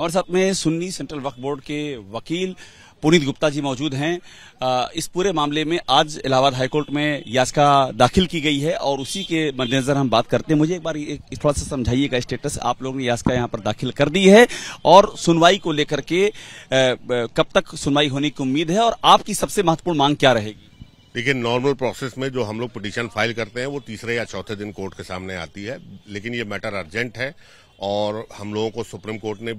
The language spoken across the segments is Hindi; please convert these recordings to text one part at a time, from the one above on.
हमारे साथ में सुन्नी सेंट्रल वक्फ बोर्ड के वकील पुनीत गुप्ता जी मौजूद हैं इस पूरे मामले में आज इलाहाबाद हाईकोर्ट में याचिका दाखिल की गई है और उसी के मद्देनजर हम बात करते हैं मुझे एक बार एक थोड़ा सा समझाइएगा स्टेटस आप लोगों ने याचिका यहाँ पर दाखिल कर दी है और सुनवाई को लेकर के कब तक सुनवाई होने की उम्मीद है और आपकी सबसे महत्वपूर्ण मांग क्या रहेगी देखिए नॉर्मल प्रोसेस में जो हम लोग पिटिशन फाइल करते हैं वो तीसरे या चौथे दिन कोर्ट के सामने आती है लेकिन ये मैटर अर्जेंट है और हम लोगों को सुप्रीम कोर्ट ने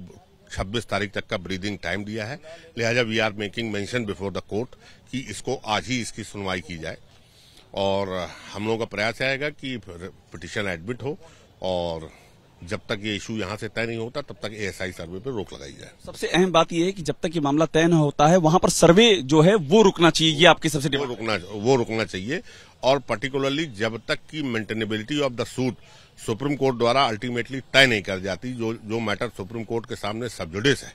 26 तारीख तक का ब्रीदिंग टाइम दिया है लिहाजा we are making mention before the court कि इसको आज ही इसकी सुनवाई की जाए और हम लोगों का प्रयास आएगा कि पिटिशन एडमिट हो और जब तक ये इशू यहाँ से तय नहीं होता तब तक एएसआई सर्वे पर रोक लगाई जाए सबसे अहम बात यह है कि जब तक ये मामला तय न होता है वहां पर सर्वे जो है वो रुकना चाहिए ये आपकी सबसे वो रुकना वो रुकना चाहिए और पर्टिकुलरली जब तक की maintainability of the suit Supreme Court द्वारा अल्टीमेटली तय नहीं कर जाती जो जो मैटर सुप्रीम कोर्ट के सामने सबजुडिस है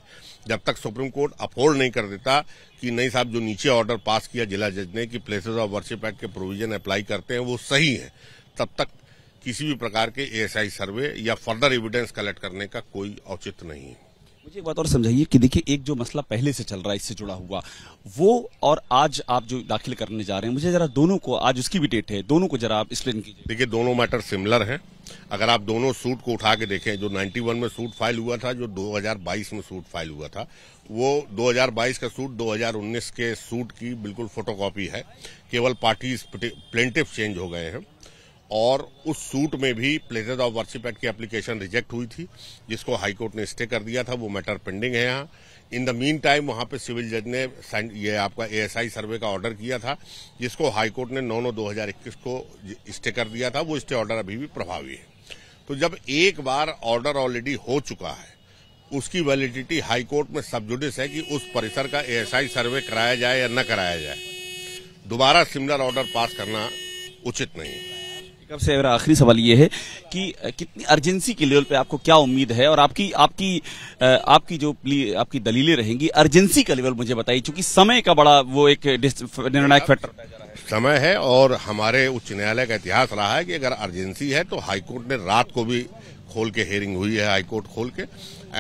जब तक सुप्रीम कोर्ट अफोर्ड नहीं कर देता कि नहीं साहब जो नीचे ऑर्डर पास किया जिला जज ने कि प्लेसेस ऑफ वर्शिप एक्ट के प्रोविजन अप्लाई करते हैं वो सही है तब तक किसी भी प्रकार के एएसआई सर्वे या फर्दर एविडेंस कलेक्ट करने का कोई औचित्य नहीं है मुझे एक बात और समझाइए कि देखिए एक जो मसला पहले से चल रहा है इससे जुड़ा हुआ वो और आज आप जो दाखिल करने जा रहे हैं मुझे जरा दोनों को आज उसकी भी डेट है दोनों को जरा आप एक्सप्लेन कीजिए देखिए दोनों मैटर सिमिलर हैं अगर आप दोनों सूट को उठा के देखें जो 91 में सूट फाइल हुआ था जो 2022 में सूट फाइल हुआ था वो 2022 का सूट 2019 के सूट की बिल्कुल फोटोकॉपी है केवल पार्टीज प्लेंटिव चेंज हो गए हैं और उस सूट में भी प्लेसेज ऑफ वर्शिप एक्ट की एप्लीकेशन रिजेक्ट हुई थी जिसको हाईकोर्ट ने स्टे कर दिया था वो मैटर पेंडिंग है यहाँ इन द मीन टाइम वहां पे सिविल जज ने ये आपका एएसआई सर्वे का ऑर्डर किया था जिसको हाईकोर्ट ने नौ नौ दो को स्टे कर दिया था वो स्टे ऑर्डर अभी भी प्रभावी है तो जब एक बार ऑर्डर ऑलरेडी हो चुका है उसकी वैलिडिटी हाईकोर्ट में सबजुडिस है कि उस परिसर का एएसआई सर्वे कराया जाए या न कराया जाए दोबारा सिमिलर ऑर्डर पास करना उचित नहीं है कब से मेरा आखिरी सवाल ये है कि कितनी अर्जेंसी के लेवल पे आपको क्या उम्मीद है और आपकी आपकी आपकी जो आपकी दलीलें रहेंगी अर्जेंसी का लेवल मुझे बताइए क्योंकि समय का बड़ा वो एक निर्णायक फैक्टर समय है और हमारे उच्च न्यायालय का इतिहास रहा है कि अगर अर्जेंसी है तो हाईकोर्ट ने रात को भी खोल के हेयरिंग हुई है हाईकोर्ट खोल के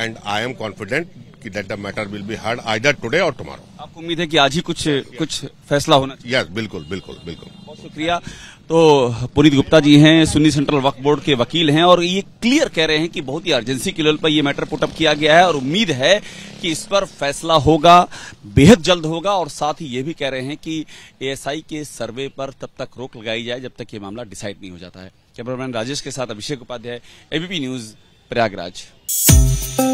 एंड आई एम कॉन्फिडेंट कि that the matter will be heard either today और टुमारो आपको उम्मीद है कि आज ही कुछ yes. कुछ फैसला होना चाहिए yes, बिल्कुल बिल्कुल बिल्कुल बहुत शुक्रिया तो पुनीत गुप्ता जी हैं सुन्नी सेंट्रल वक्फ बोर्ड के वकील हैं और ये क्लियर कह रहे हैं कि बहुत ही अर्जेंसी के लेवल पर यह मैटर पुटअप किया गया है और उम्मीद है कि इस पर फैसला होगा बेहद जल्द होगा और साथ ही ये भी कह रहे हैं कि एएसआई के सर्वे पर तब तक रोक लगाई जाए जब तक ये मामला डिसाइड नहीं हो जाता है कैमरामैन राजेश के साथ अभिषेक उपाध्याय एबीपी न्यूज प्रयागराज